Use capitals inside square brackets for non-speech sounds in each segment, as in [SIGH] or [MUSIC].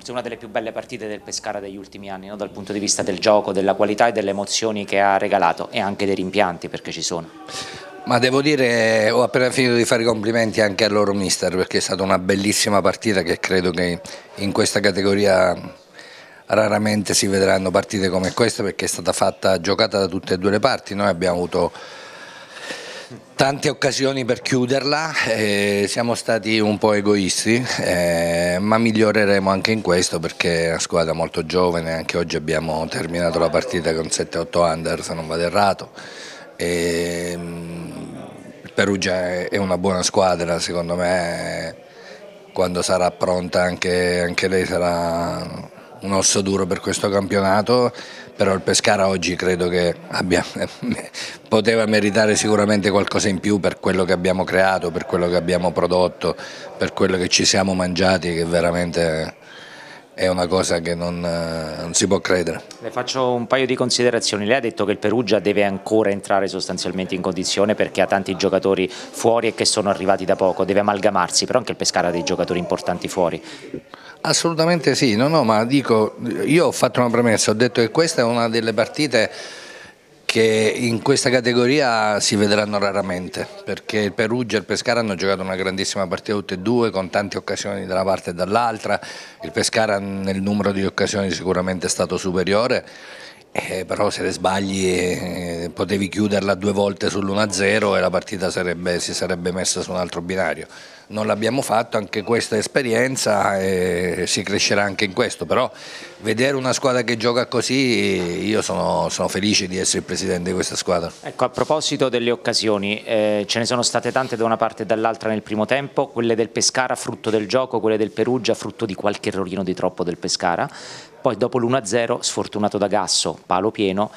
forse una delle più belle partite del Pescara degli ultimi anni, no? dal punto di vista del gioco, della qualità e delle emozioni che ha regalato e anche dei rimpianti perché ci sono. Ma devo dire, ho appena finito di fare i complimenti anche al loro mister perché è stata una bellissima partita che credo che in questa categoria raramente si vedranno partite come questa perché è stata fatta, giocata da tutte e due le parti, noi abbiamo avuto tante occasioni per chiuderla, eh, siamo stati un po' egoisti, eh, ma miglioreremo anche in questo perché è una squadra molto giovane, anche oggi abbiamo terminato la partita con 7-8 under se non vado errato. E, mm, Perugia è una buona squadra, secondo me quando sarà pronta anche, anche lei sarà un osso duro per questo campionato però il Pescara oggi credo che abbia, [LAUGHS] poteva meritare sicuramente qualcosa in più per quello che abbiamo creato, per quello che abbiamo prodotto, per quello che ci siamo mangiati che veramente è una cosa che non, eh, non, si può credere. Le faccio un paio di considerazioni. Lei ha detto che il Perugia deve ancora entrare sostanzialmente in condizione perché ha tanti giocatori fuori e che sono arrivati da poco, deve amalgamarsi, però anche il Pescara ha dei giocatori importanti fuori. Assolutamente sì, no, no, ma dico, io ho fatto una premessa, ho detto che questa è una delle partite che in questa categoria si vedranno raramente, perché il Perugia e il Pescara hanno giocato una grandissima partita tutte e due, con tante occasioni da una parte e dall'altra, il Pescara nel numero di occasioni sicuramente è stato superiore, eh, però se le sbagli eh, potevi chiuderla due volte sull'1-0 e la partita sarebbe, si sarebbe messa su un altro binario non l'abbiamo fatto, anche questa esperienza e si crescerà anche in questo, però vedere una squadra che gioca così io sono, sono felice di essere il presidente di questa squadra. Ecco, a proposito delle occasioni, eh, ce ne sono state tante da una parte e dall'altra nel primo tempo, quelle del Pescara frutto del gioco, quelle del Perugia frutto di qualche errorino di troppo del Pescara, poi dopo l'1-0 sfortunato da Gasso, palo pieno,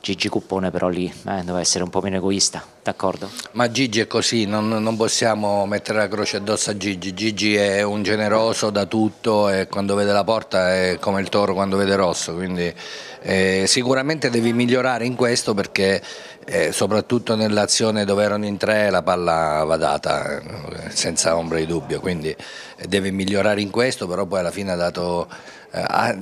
Gigi Cuppone però lì eh, deve essere un po' meno egoista, d'accordo? Ma Gigi è così, non, non, possiamo mettere la croce addosso a Gigi, Gigi è un generoso da tutto e quando vede la porta è come il toro quando vede rosso, quindi eh, sicuramente devi migliorare in questo perché eh, soprattutto nell'azione dove erano in tre la palla va data eh, senza ombra di dubbio, quindi eh, devi migliorare in questo, però poi alla fine ha dato... Eh, a,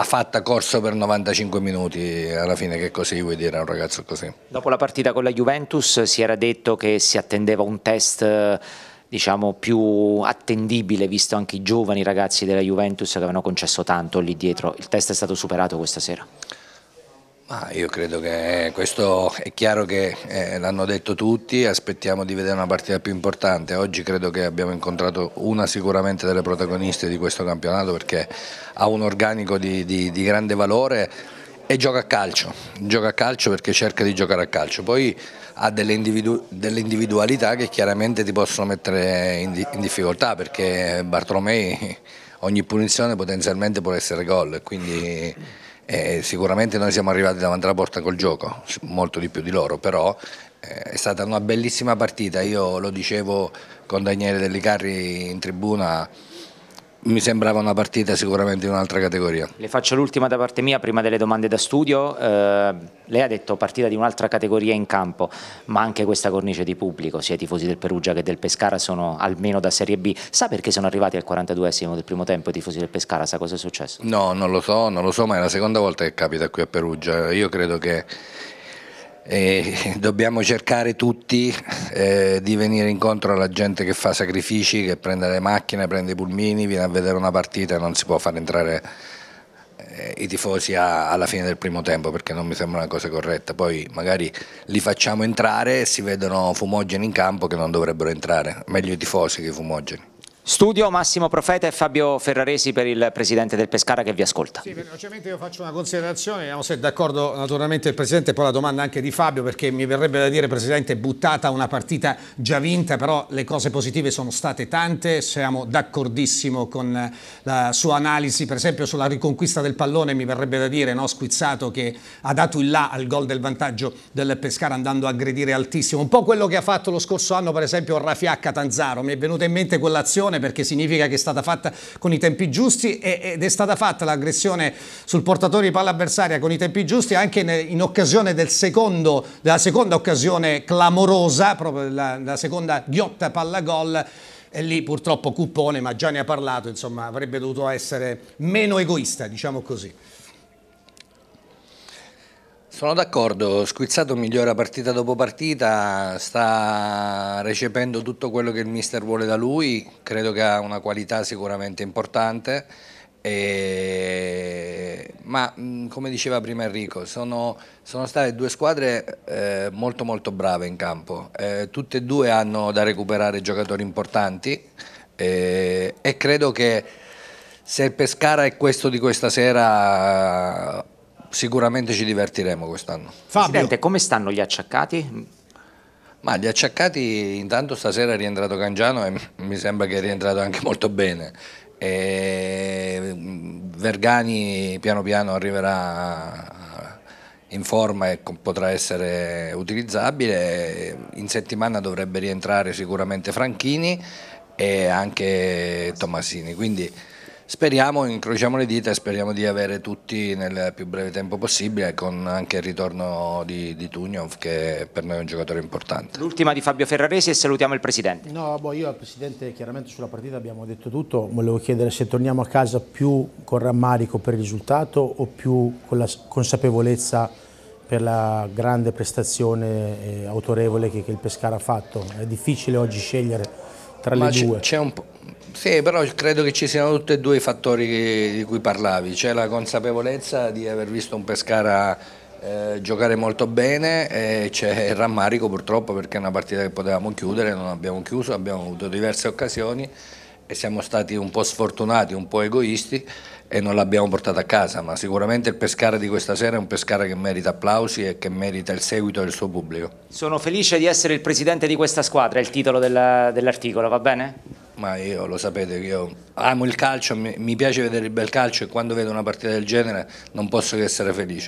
ha fatta corso per 95 minuti, alla fine che così vuoi dire a un ragazzo così. Dopo la partita con la Juventus si era detto che si attendeva un test diciamo, più attendibile visto anche i giovani ragazzi della Juventus che avevano concesso tanto lì dietro, il test è stato superato questa sera? Ah, io credo che eh, questo è chiaro che eh, l'hanno detto tutti, aspettiamo di vedere una partita più importante. Oggi credo che abbiamo incontrato una sicuramente delle protagoniste di questo campionato perché ha un organico di, di, di grande valore e gioca a calcio, gioca a calcio perché cerca di giocare a calcio. Poi ha delle, individu delle individualità che chiaramente ti possono mettere in, di in difficoltà perché Bartolomei ogni punizione potenzialmente può essere gol, quindi eh, sicuramente noi siamo arrivati davanti alla porta col gioco, molto di più di loro, però eh, è stata una bellissima partita. Io lo dicevo con Daniele Dellicarri in tribuna mi sembrava una partita sicuramente di un'altra categoria. Le faccio l'ultima da parte mia, prima delle domande da studio. Eh, lei ha detto partita di un'altra categoria in campo, ma anche questa cornice di pubblico, sia i tifosi del Perugia che del Pescara sono almeno da Serie B. Sa perché sono arrivati al 42esimo del primo tempo i tifosi del Pescara? Sa cosa è successo? No, non lo so, non lo so, ma è la seconda volta che capita qui a Perugia. Io credo che e [LAUGHS] dobbiamo cercare tutti eh, di venire incontro alla gente che fa sacrifici, che prende le macchine, prende i pulmini, viene a vedere una partita e non si può far entrare eh, i tifosi a, alla fine del primo tempo perché non mi sembra una cosa corretta. Poi magari li facciamo entrare e si vedono fumogeni in campo che non dovrebbero entrare, meglio i tifosi che i fumogeni. Studio Massimo Profeta e Fabio Ferraresi per il Presidente del Pescara che vi ascolta. Sì, velocemente io faccio una considerazione, vediamo se è d'accordo naturalmente il Presidente, poi la domanda anche di Fabio perché mi verrebbe da dire Presidente buttata una partita già vinta, però le cose positive sono state tante, siamo d'accordissimo con la sua analisi per esempio sulla riconquista del pallone, mi verrebbe da dire no? Squizzato che ha dato il là al gol del vantaggio del Pescara andando a aggredire altissimo, un po' quello che ha fatto lo scorso anno per esempio Raffiacca Tanzaro, mi è venuta in mente quell'azione l'aggressione perché significa che è stata fatta con i tempi giusti ed è stata fatta l'aggressione sul portatore di palla avversaria con i tempi giusti anche in occasione del secondo, della seconda occasione clamorosa, proprio la, la seconda ghiotta palla gol e lì purtroppo Cupone, ma già ne ha parlato, insomma, avrebbe dovuto essere meno egoista, diciamo così. Sono d'accordo, Squizzato migliora partita dopo partita, sta recependo tutto quello che il mister vuole da lui, credo che ha una qualità sicuramente importante, e... ma come diceva prima Enrico, sono, sono state due squadre eh, molto molto brave in campo, eh, tutte e due hanno da recuperare giocatori importanti eh, e credo che se il Pescara è questo di questa sera sicuramente ci divertiremo quest'anno. Presidente, come stanno gli acciaccati? Ma gli acciaccati intanto stasera è rientrato Cangiano e mi sembra che è rientrato anche molto bene. E mm, Vergani piano piano arriverà in forma e potrà essere utilizzabile. In settimana dovrebbe rientrare sicuramente Franchini e anche Tomasini. Quindi Speriamo, incrociamo le dita e speriamo di avere tutti nel più breve tempo possibile con anche il ritorno di, di Tugnov che per noi è un giocatore importante. L'ultima di Fabio Ferraresi e salutiamo il Presidente. No, boh, io al Presidente chiaramente sulla partita abbiamo detto tutto, volevo chiedere se torniamo a casa più con rammarico per il risultato o più con la consapevolezza per la grande prestazione eh, autorevole che, che il Pescara ha fatto. È difficile oggi scegliere tra Ma le due. C'è un po' Sì, però credo che ci siano tutti e due i fattori che, di cui parlavi, c'è la consapevolezza di aver visto un Pescara eh, giocare molto bene e c'è il rammarico purtroppo perché è una partita che potevamo chiudere, non abbiamo chiuso, abbiamo avuto diverse occasioni e siamo stati un po' sfortunati, un po' egoisti e non l'abbiamo portata a casa, ma sicuramente il Pescara di questa sera è un Pescara che merita applausi e che merita il seguito del suo pubblico. Sono felice di essere il presidente di questa squadra, è il titolo dell'articolo, dell va bene? ma io lo sapete che io amo il calcio, mi piace vedere il bel calcio e quando vedo una partita del genere non posso che essere felice.